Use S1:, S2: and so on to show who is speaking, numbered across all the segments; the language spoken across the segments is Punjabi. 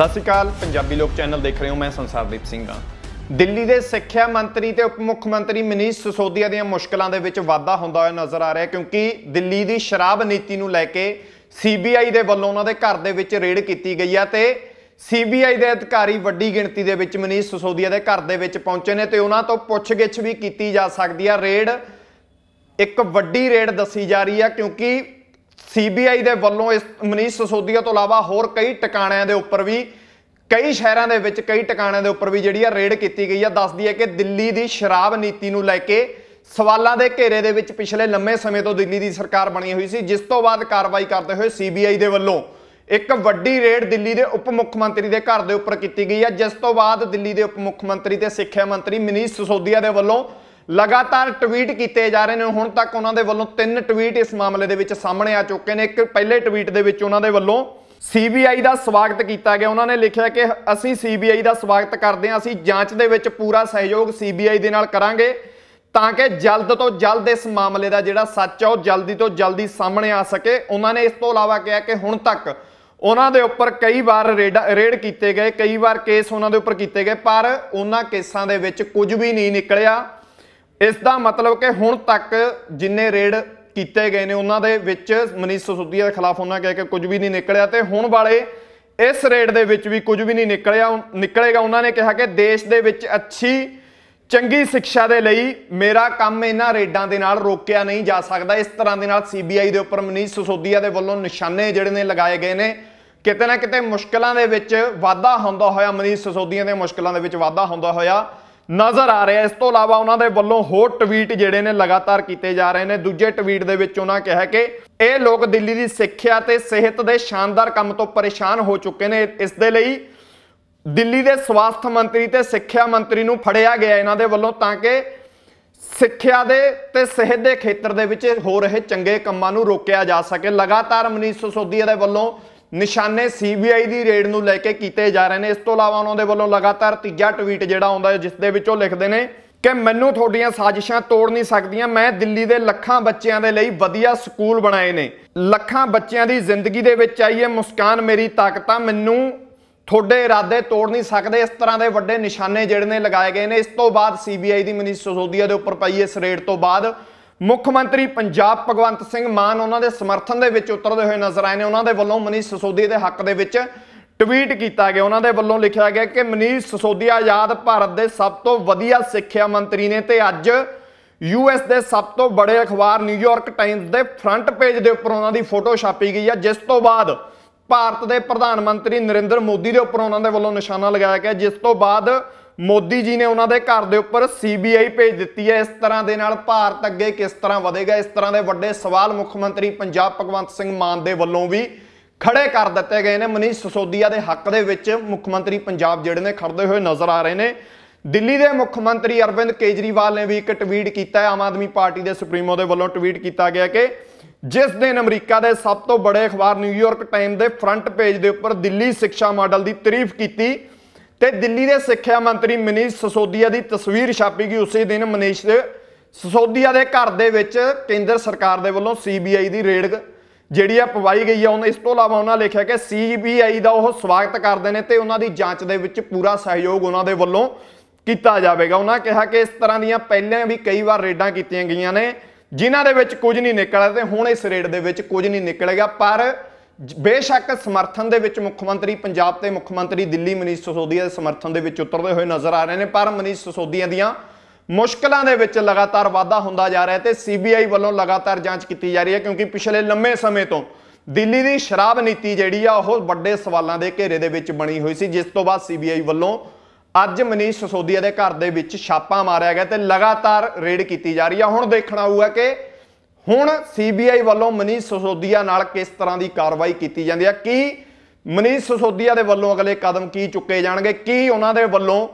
S1: ਸਤਿ ਸ਼੍ਰੀ ਅਕਾਲ ਪੰਜਾਬੀ ਲੋਕ ਚੈਨਲ ਦੇਖ ਰਹੇ ਹੋ ਮੈਂ ਸੰਸਾਰਦੀਪ ਸਿੰਘ ਹਾਂ ਦਿੱਲੀ ਦੇ ਸਿੱਖਿਆ ਮੰਤਰੀ ਤੇ ਉਪ ਮੁੱਖ ਮੰਤਰੀ ਮਨੀਸ਼ ਸਸੋਦੀਆ ਦੀਆਂ ਮੁਸ਼ਕਲਾਂ ਦੇ ਵਿੱਚ ਵਾਧਾ ਹੁੰਦਾ ਹੋਇਆ ਨਜ਼ਰ ਆ ਰਿਹਾ ਕਿਉਂਕਿ ਦਿੱਲੀ ਦੀ ਸ਼ਰਾਬ ਨੀਤੀ ਨੂੰ ਲੈ ਕੇ ਸੀਬੀਆਈ ਦੇ ਵੱਲੋਂ ਉਹਨਾਂ ਦੇ ਘਰ ਦੇ ਵਿੱਚ ਰੇਡ ਕੀਤੀ ਗਈ ਹੈ ਤੇ ਸੀਬੀਆਈ ਦੇ ਅਧਿਕਾਰੀ ਵੱਡੀ ਗਿਣਤੀ ਦੇ ਵਿੱਚ ਮਨੀਸ਼ ਸਸੋਦੀਆ ਦੇ ਘਰ ਦੇ ਵਿੱਚ ਪਹੁੰਚੇ ਨੇ ਤੇ ਉਹਨਾਂ ਤੋਂ ਪੁੱਛਗਿੱਛ ਵੀ ਕੀਤੀ ਜਾ ਸਕਦੀ ਹੈ ਰੇਡ ਇੱਕ ਵੱਡੀ ਰੇਡ ਦੱਸੀ ਜਾ ਰਹੀ ਹੈ ਕਿਉਂਕਿ ਸੀਬੀਆਈ ਦੇ ਵੱਲੋਂ ਇਸ ਮਨੀਸ਼ ਸਸੋਦੀਆ ਤੋਂ ਇਲਾਵਾ ਹੋਰ ਕਈ ਟਿਕਾਣਿਆਂ ਦੇ ਉੱਪਰ ਵੀ ਕਈ ਸ਼ਹਿਰਾਂ ਦੇ ਵਿੱਚ ਕਈ ਟਿਕਾਣਿਆਂ ਦੇ ਉੱਪਰ ਵੀ ਜਿਹੜੀ ਆ ਰੇਡ ਕੀਤੀ ਗਈ ਆ ਦੱਸਦੀ ਹੈ ਕਿ ਦਿੱਲੀ ਦੀ ਸ਼ਰਾਬ ਨੀਤੀ ਨੂੰ ਲੈ ਕੇ ਸਵਾਲਾਂ ਦੇ ਘੇਰੇ ਦੇ ਵਿੱਚ ਪਿਛਲੇ ਲੰਮੇ ਸਮੇਂ ਤੋਂ ਦਿੱਲੀ ਦੀ ਸਰਕਾਰ ਬਣੀ ਹੋਈ ਸੀ ਜਿਸ ਤੋਂ ਬਾਅਦ ਕਾਰਵਾਈ ਕਰਦੇ ਹੋਏ ਸੀਬੀਆਈ ਦੇ ਵੱਲੋਂ ਇੱਕ ਵੱਡੀ ਰੇਡ ਦਿੱਲੀ ਦੇ ਉਪ ਮੁੱਖ ਮੰਤਰੀ ਦੇ ਘਰ ਦੇ ਉੱਪਰ ਕੀਤੀ ਗਈ ਆ ਜਿਸ ਤੋਂ ਬਾਅਦ ਦਿੱਲੀ ਦੇ ਉਪ ਮੁੱਖ ਮੰਤਰੀ ਤੇ ਸਿੱਖਿਆ ਮੰਤਰੀ ਮਨੀਸ਼ ਸਸੋਦੀਆ ਦੇ ਵੱਲੋਂ ਲਗਾਤਾਰ ਟਵੀਟ ਕੀਤੇ ਜਾ ਰਹੇ ਨੇ ਹੁਣ ਤੱਕ ਉਹਨਾਂ ਦੇ ਵੱਲੋਂ ਤਿੰਨ ਟਵੀਟ ਇਸ ਮਾਮਲੇ ਦੇ ਵਿੱਚ ਸਾਹਮਣੇ ਆ ਚੁੱਕੇ ਨੇ ਇੱਕ ਪਹਿਲੇ ਟਵੀਟ ਦੇ ਵਿੱਚ ਉਹਨਾਂ ਦੇ ਵੱਲੋਂ ਸੀਬੀਆਈ ਦਾ ਸਵਾਗਤ ਕੀਤਾ ਗਿਆ ਉਹਨਾਂ ਨੇ ਲਿਖਿਆ ਕਿ ਅਸੀਂ ਸੀਬੀਆਈ ਦਾ ਸਵਾਗਤ ਕਰਦੇ ਹਾਂ ਅਸੀਂ ਜਾਂਚ ਦੇ ਵਿੱਚ ਪੂਰਾ ਸਹਿਯੋਗ ਸੀਬੀਆਈ ਦੇ ਨਾਲ ਕਰਾਂਗੇ ਤਾਂ ਕਿ ਜਲਦ ਤੋਂ ਜਲਦ ਇਸ ਮਾਮਲੇ ਦਾ ਜਿਹੜਾ ਸੱਚ ਆ ਉਹ ਜਲਦੀ ਤੋਂ ਜਲਦੀ ਸਾਹਮਣੇ ਆ ਸਕੇ ਉਹਨਾਂ ਨੇ ਇਸ ਤੋਂ ਇਲਾਵਾ ਕਿਹਾ ਕਿ ਹੁਣ ਤੱਕ ਉਹਨਾਂ ਦੇ ਉੱਪਰ ਕਈ ਵਾਰ ਰੇਡ ਕੀਤੇ ਗਏ ਕਈ ਵਾਰ ਕੇਸ ਉਹਨਾਂ ਦੇ ਉੱਪਰ ਕੀਤੇ ਗਏ ਪਰ ਉਹਨਾਂ ਕੇਸਾਂ ਦੇ ਵਿੱਚ ਕੁਝ ਵੀ ਨਹੀਂ ਨਿਕਲਿਆ ਇਸ ਦਾ ਮਤਲਬ ਕਿ ਹੁਣ ਤੱਕ ਜਿੰਨੇ ਰੇਡ ਕੀਤੇ ਗਏ ਨੇ ਉਹਨਾਂ ਦੇ ਵਿੱਚ ਮਨੀਸ਼ ਸੁਸੁਦੀਆ ਦੇ ਖਿਲਾਫ ਉਹਨਾਂ ਕਹਿ ਕੇ ਕੁਝ ਵੀ ਨਹੀਂ ਨਿਕਲਿਆ ਤੇ ਹੁਣ ਵਾਲੇ ਇਸ ਰੇਡ ਦੇ ਵਿੱਚ ਵੀ ਕੁਝ ਵੀ ਨਹੀਂ ਨਿਕਲਿਆ ਨਿਕਲੇਗਾ ਉਹਨਾਂ ਨੇ ਕਿਹਾ ਕਿ ਦੇਸ਼ ਦੇ ਵਿੱਚ ਅੱਛੀ ਚੰਗੀ ਸਿੱਖਿਆ ਦੇ ਲਈ ਮੇਰਾ ਕੰਮ ਇਹਨਾਂ ਰੇਡਾਂ ਦੇ ਨਾਲ ਰੋਕਿਆ ਨਹੀਂ ਜਾ ਸਕਦਾ ਇਸ ਤਰ੍ਹਾਂ ਦੇ ਨਾਲ ਸੀਬੀਆਈ ਦੇ ਉੱਪਰ ਮਨੀਸ਼ ਸੁਸੋਦੀਆ ਦੇ ਵੱਲੋਂ ਨਿਸ਼ਾਨੇ ਜਿਹੜੇ ਨੇ ਲਗਾਏ ਗਏ ਨੇ ਕਿਤੇ ਨਾ ਕਿਤੇ ਮੁਸ਼ਕਲਾਂ ਦੇ ਵਿੱਚ ਵਾਧਾ ਹੁੰਦਾ ਹੋਇਆ ਮਨੀਸ਼ ਸੁਸੋਦੀਆ ਦੇ ਮੁਸ਼ਕਲਾਂ ਦੇ ਵਿੱਚ ਵਾਧਾ ਹੁੰਦਾ ਹੋਇਆ ਨਜ਼ਰ ਆ ਰਿਹਾ ਇਸ ਤੋਂ ਇਲਾਵਾ ਉਹਨਾਂ ਦੇ ਵੱਲੋਂ ਹੋਰ ਟਵੀਟ ਜਿਹੜੇ ਨੇ ਲਗਾਤਾਰ ਕੀਤੇ ਜਾ ਰਹੇ ਨੇ ਦੂਜੇ ਟਵੀਟ ਦੇ ਵਿੱਚ ਉਹਨਾਂ ਕਿਹਾ ਕਿ ਇਹ ਲੋਕ ਦਿੱਲੀ ਦੀ ਸਿੱਖਿਆ ਤੇ ਸਿਹਤ ਦੇ ਸ਼ਾਨਦਾਰ ਕੰਮ ਤੋਂ ਪਰੇਸ਼ਾਨ ਹੋ ਚੁੱਕੇ ਨੇ ਇਸ ਦੇ ਲਈ ਦਿੱਲੀ ਦੇ ਸਵਾਸਥ ਮੰਤਰੀ ਤੇ ਸਿੱਖਿਆ ਮੰਤਰੀ ਨੂੰ ਫੜਿਆ ਗਿਆ ਇਹਨਾਂ ਦੇ ਵੱਲੋਂ ਤਾਂ ਕਿ ਸਿੱਖਿਆ ਦੇ ਤੇ ਸਿਹਤ ਦੇ ਖੇਤਰ ਦੇ ਵਿੱਚ ਹੋ ਰਹੇ ਚੰਗੇ ਕੰਮਾਂ ਨੂੰ ਰੋਕਿਆ ਜਾ ਸਕੇ ਲਗਾਤਾਰ ਮਨੀਸ਼ ਸੋਦੀਆ ਦੇ ਵੱਲੋਂ ਨਿਸ਼ਾਨੇ ਸੀਬੀਆਈ ਦੀ ਰੇਡ ਨੂੰ ਲੈ ਕੇ ਕੀਤੇ ਜਾ ਰਹੇ ਨੇ ਇਸ ਤੋਂ ਇਲਾਵਾ ਉਹਨਾਂ ਦੇ ਵੱਲੋਂ ਲਗਾਤਾਰ ਤੀਜਾ ਟਵੀਟ ਜਿਹੜਾ ਆਉਂਦਾ ਹੈ ਜਿਸ ਦੇ ਵਿੱਚ ਉਹ ਲਿਖਦੇ ਨੇ ਕਿ ਮੈਨੂੰ ਤੁਹਾਡੀਆਂ ਸਾਜ਼ਿਸ਼ਾਂ ਤੋੜ ਨਹੀਂ ਸਕਦੀਆਂ ਮੈਂ ਦਿੱਲੀ ਦੇ ਲੱਖਾਂ ਬੱਚਿਆਂ ਦੇ ਲਈ ਵਧੀਆ ਸਕੂਲ ਬਣਾਏ ਨੇ ਲੱਖਾਂ ਬੱਚਿਆਂ ਦੀ ਜ਼ਿੰਦਗੀ ਦੇ ਵਿੱਚ ਆਈ ਹੈ ਮੁਸਕਾਨ ਮੇਰੀ ਤਾਕਤਾਂ ਮੈਨੂੰ ਤੁਹਾਡੇ ਇਰਾਦੇ ਤੋੜ ਨਹੀਂ ਸਕਦੇ ਇਸ ਤਰ੍ਹਾਂ ਦੇ ਵੱਡੇ ਨਿਸ਼ਾਨੇ ਜਿਹੜੇ ਨੇ ਲਗਾਏ ਗਏ ਨੇ ਇਸ ਤੋਂ ਬਾਅਦ ਸੀਬੀਆਈ ਦੀ ਮਨੀਸ਼ ਸੋਦੀਆ ਦੇ ਉੱਪਰ ਪਈ ਇਸ ਰੇਡ ਤੋਂ ਬਾਅਦ ਮੁੱਖ ਮੰਤਰੀ ਪੰਜਾਬ ਭਗਵੰਤ ਸਿੰਘ ਮਾਨ ਉਹਨਾਂ ਦੇ ਸਮਰਥਨ ਦੇ ਵਿੱਚ ਉਤਰਦੇ ਹੋਏ ਨਜ਼ਰ ਆਏ ਨੇ ਉਹਨਾਂ ਦੇ ਵੱਲੋਂ ਮਨੀਸ਼ ਸਸੋਦੀਆ ਦੇ ਹੱਕ ਦੇ ਵਿੱਚ ਟਵੀਟ ਕੀਤਾ ਗਿਆ ਉਹਨਾਂ ਦੇ ਵੱਲੋਂ ਲਿਖਿਆ ਗਿਆ ਕਿ ਮਨੀਸ਼ ਸਸੋਦੀਆ ਆਜ਼ਾਦ ਭਾਰਤ ਦੇ ਸਭ ਤੋਂ ਵਧੀਆ ਸਿੱਖਿਆ ਮੰਤਰੀ ਨੇ ਤੇ ਅੱਜ ਯੂਐਸ ਦੇ ਸਭ ਤੋਂ ਬੜੇ ਅਖਬਾਰ ਨਿਊਯਾਰਕ ਟਾਈਮਜ਼ ਦੇ ਫਰੰਟ ਪੇਜ ਦੇ ਉੱਪਰ ਉਹਨਾਂ ਦੀ ਫੋਟੋ ਛਾਪੀ ਗਈ ਹੈ ਜਿਸ ਤੋਂ ਬਾਅਦ ਭਾਰਤ ਦੇ ਪ੍ਰਧਾਨ ਮੰਤਰੀ ਨਰਿੰਦਰ ਮੋਦੀ ਦੇ ਉੱਪਰ ਉਹਨਾਂ ਦੇ ਵੱਲੋਂ ਨਿਸ਼ਾਨਾ ਲਗਾਇਆ ਗਿਆ ਜਿਸ ਤੋਂ ਬਾਅਦ ਮੋਦੀ ਜੀ ਨੇ ਉਹਨਾਂ ਦੇ ਘਰ ਦੇ ਉੱਪਰ ਸੀਬੀਆਈ ਭੇਜ ਦਿੱਤੀ ਹੈ ਇਸ ਤਰ੍ਹਾਂ ਦੇ ਨਾਲ ਭਾਰਤ ਅੱਗੇ ਕਿਸ ਤਰ੍ਹਾਂ ਵਧੇਗਾ ਇਸ ਤਰ੍ਹਾਂ ਦੇ ਵੱਡੇ ਸਵਾਲ ਮੁੱਖ ਮੰਤਰੀ ਪੰਜਾਬ ਭਗਵੰਤ ਸਿੰਘ ਮਾਨ ਦੇ ਵੱਲੋਂ ਵੀ ਖੜੇ ਕਰ ਦਿੱਤੇ ਗਏ ਨੇ ਮਨੀਸ਼ ਸਸੋਦੀਆ ਦੇ ਹੱਕ ਦੇ ਵਿੱਚ ਮੁੱਖ ਮੰਤਰੀ ਪੰਜਾਬ ਜਿਹੜੇ ਨੇ ਖੜਦੇ ਹੋਏ ਨਜ਼ਰ ਆ ਰਹੇ ਨੇ ਦਿੱਲੀ ਦੇ ਮੁੱਖ ਮੰਤਰੀ ਅਰਵਿੰਦ ਕੇਜਰੀਵਾਲ ਨੇ ਵੀ ਇੱਕ ਟਵੀਟ ਕੀਤਾ ਹੈ ਆਮ ਆਦਮੀ ਪਾਰਟੀ ਦੇ ਸੁਪਰੀਮੋ ਦੇ ਵੱਲੋਂ ਟਵੀਟ ਕੀਤਾ ਗਿਆ ਕਿ ਜਿਸ ਦਿਨ ਅਮਰੀਕਾ ਦੇ ਸਭ ਤੋਂ ਬੜੇ ਅਖਬਾਰ ਨਿਊਯਾਰਕ ਟਾਈਮ ਦੇ ਫਰੰਟ ਪੇਜ ਦੇ ਉੱਪਰ ਦਿੱਲੀ ਸਿੱਖਿਆ ਮਾਡਲ ਦੀ ਤਾਰੀਫ ਕੀਤੀ ਤੇ ਦਿੱਲੀ ਦੇ ਸਿੱਖਿਆ ਮੰਤਰੀ ਮਨੀਸ਼ ਸਸੋਦੀਆ ਦੀ ਤਸਵੀਰ ਛਾਪੀ ਗਈ ਉਸੇ ਦਿਨ ਮਨੀਸ਼ ਦੇ ਸਸੋਦੀਆ ਦੇ ਘਰ ਦੇ ਵਿੱਚ ਕੇਂਦਰ ਸਰਕਾਰ ਦੇ ਵੱਲੋਂ ਸੀਬੀਆਈ ਦੀ ਰੇਡ ਜਿਹੜੀ ਆ ਪਵਾਈ ਗਈ ਆ ਉਹਨਾਂ ਇਸ ਤੋਂ ਇਲਾਵਾ ਉਹਨਾਂ ਲਿਖਿਆ ਕਿ ਸੀਬੀਆਈ ਦਾ ਉਹ ਸਵਾਗਤ ਕਰਦੇ ਨੇ ਤੇ ਉਹਨਾਂ ਦੀ ਜਾਂਚ ਦੇ ਵਿੱਚ ਪੂਰਾ ਸਹਿਯੋਗ ਉਹਨਾਂ ਦੇ ਵੱਲੋਂ ਕੀਤਾ ਜਾਵੇਗਾ ਉਹਨਾਂ ਕਿਹਾ ਕਿ ਇਸ ਤਰ੍ਹਾਂ ਦੀਆਂ ਪਹਿਲਾਂ ਵੀ ਕਈ ਵਾਰ ਰੇਡਾਂ ਕੀਤੀਆਂ ਗਈਆਂ ਨੇ ਜਿਨ੍ਹਾਂ ਦੇ ਵਿੱਚ ਕੁਝ ਨਹੀਂ ਨਿਕਲਿਆ ਤੇ ਹੁਣ ਇਸ ਰੇਡ ਦੇ ਵਿੱਚ ਕੁਝ ਨਹੀਂ ਨਿਕਲੇਗਾ ਪਰ ਬੇਸ਼ੱਕ ਸਮਰਥਨ ਦੇ ਵਿੱਚ ਮੁੱਖ ਮੰਤਰੀ ਪੰਜਾਬ ਤੇ ਮੁੱਖ ਮੰਤਰੀ ਦਿੱਲੀ ਮਨੀਸ਼ ਸੋਸੋਦੀਆ ਦੇ ਸਮਰਥਨ ਦੇ ਵਿੱਚ ਉਤਰਦੇ ਹੋਏ ਨਜ਼ਰ ਆ ਰਹੇ ਨੇ ਪਰ ਮਨੀਸ਼ ਸੋਸੋਦੀਆ ਦੀਆਂ ਮੁਸ਼ਕਲਾਂ ਦੇ ਵਿੱਚ ਲਗਾਤਾਰ ਵਾਧਾ ਹੁੰਦਾ ਜਾ ਰਿਹਾ ਤੇ ਸੀਬੀਆਈ ਵੱਲੋਂ ਲਗਾਤਾਰ ਜਾਂਚ ਕੀਤੀ ਜਾ ਰਹੀ ਹੈ ਕਿਉਂਕਿ ਪਿਛਲੇ ਲੰਮੇ ਸਮੇਂ ਤੋਂ ਦਿੱਲੀ ਦੀ ਸ਼ਰਾਬ ਨੀਤੀ ਜਿਹੜੀ ਆ ਉਹ ਵੱਡੇ ਸਵਾਲਾਂ ਦੇ ਘੇਰੇ ਦੇ ਵਿੱਚ ਬਣੀ ਹੋਈ ਸੀ ਜਿਸ ਤੋਂ ਬਾਅਦ ਸੀਬੀਆਈ ਵੱਲੋਂ ਅੱਜ ਮਨੀਸ਼ ਸੋਸੋਦੀਆ ਦੇ ਘਰ ਦੇ ਵਿੱਚ ਛਾਪਾ ਮਾਰਿਆ ਗਿਆ ਤੇ ਲਗਾਤਾਰ ਰੇਡ ਕੀਤੀ ਜਾ ਰਹੀ ਆ ਹੁਣ ਦੇਖਣਾ ਹੋਊਗਾ ਕਿ ਹੁਣ ਸੀਬੀਆਈ ਵੱਲੋਂ ਮਨੀਸ਼ ਸਸੋਦੀਆ ਨਾਲ ਕਿਸ ਤਰ੍ਹਾਂ ਦੀ ਕਾਰਵਾਈ ਕੀਤੀ ਜਾਂਦੀ ਹੈ ਕੀ ਮਨੀਸ਼ ਸਸੋਦੀਆ ਦੇ ਵੱਲੋਂ ਅਗਲੇ ਕਦਮ ਕੀ ਚੁੱਕੇ ਜਾਣਗੇ ਕੀ ਉਹਨਾਂ ਦੇ ਵੱਲੋਂ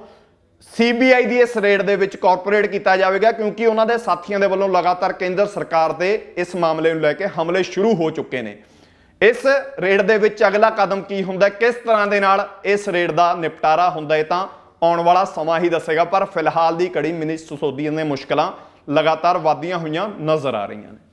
S1: ਸੀਬੀਆਈ ਦੀ ਇਸ ਰੇਡ ਦੇ ਵਿੱਚ ਕਾਰਪੋਰੇਟ ਕੀਤਾ ਜਾਵੇਗਾ ਕਿਉਂਕਿ ਉਹਨਾਂ ਦੇ ਸਾਥੀਆਂ ਦੇ ਵੱਲੋਂ ਲਗਾਤਾਰ ਕੇਂਦਰ ਸਰਕਾਰ ਤੇ ਇਸ ਮਾਮਲੇ ਨੂੰ ਲੈ ਕੇ ਹਮਲੇ ਸ਼ੁਰੂ ਹੋ ਚੁੱਕੇ ਨੇ ਇਸ ਰੇਡ ਦੇ ਵਿੱਚ ਅਗਲਾ ਕਦਮ ਕੀ ਹੁੰਦਾ ਕਿਸ ਤਰ੍ਹਾਂ ਦੇ ਨਾਲ ਇਸ ਰੇਡ ਦਾ ਨਿਪਟਾਰਾ ਹੁੰਦਾ ਹੈ ਤਾਂ ਆਉਣ ਵਾਲਾ ਸਮਾਂ ਹੀ ਦੱਸੇਗਾ ਪਰ ਫਿਲਹਾਲ ਦੀ ਕੜੀ ਮਨੀਸ਼ ਸੁਸੋਦੀਆ ਨੇ ਮੁਸ਼ਕਲਾਂ ਲਗਾਤਾਰ ਵਾਧੀਆਂ ਹੋਈਆਂ ਨਜ਼ਰ ਆ ਰਹੀਆਂ ਨੇ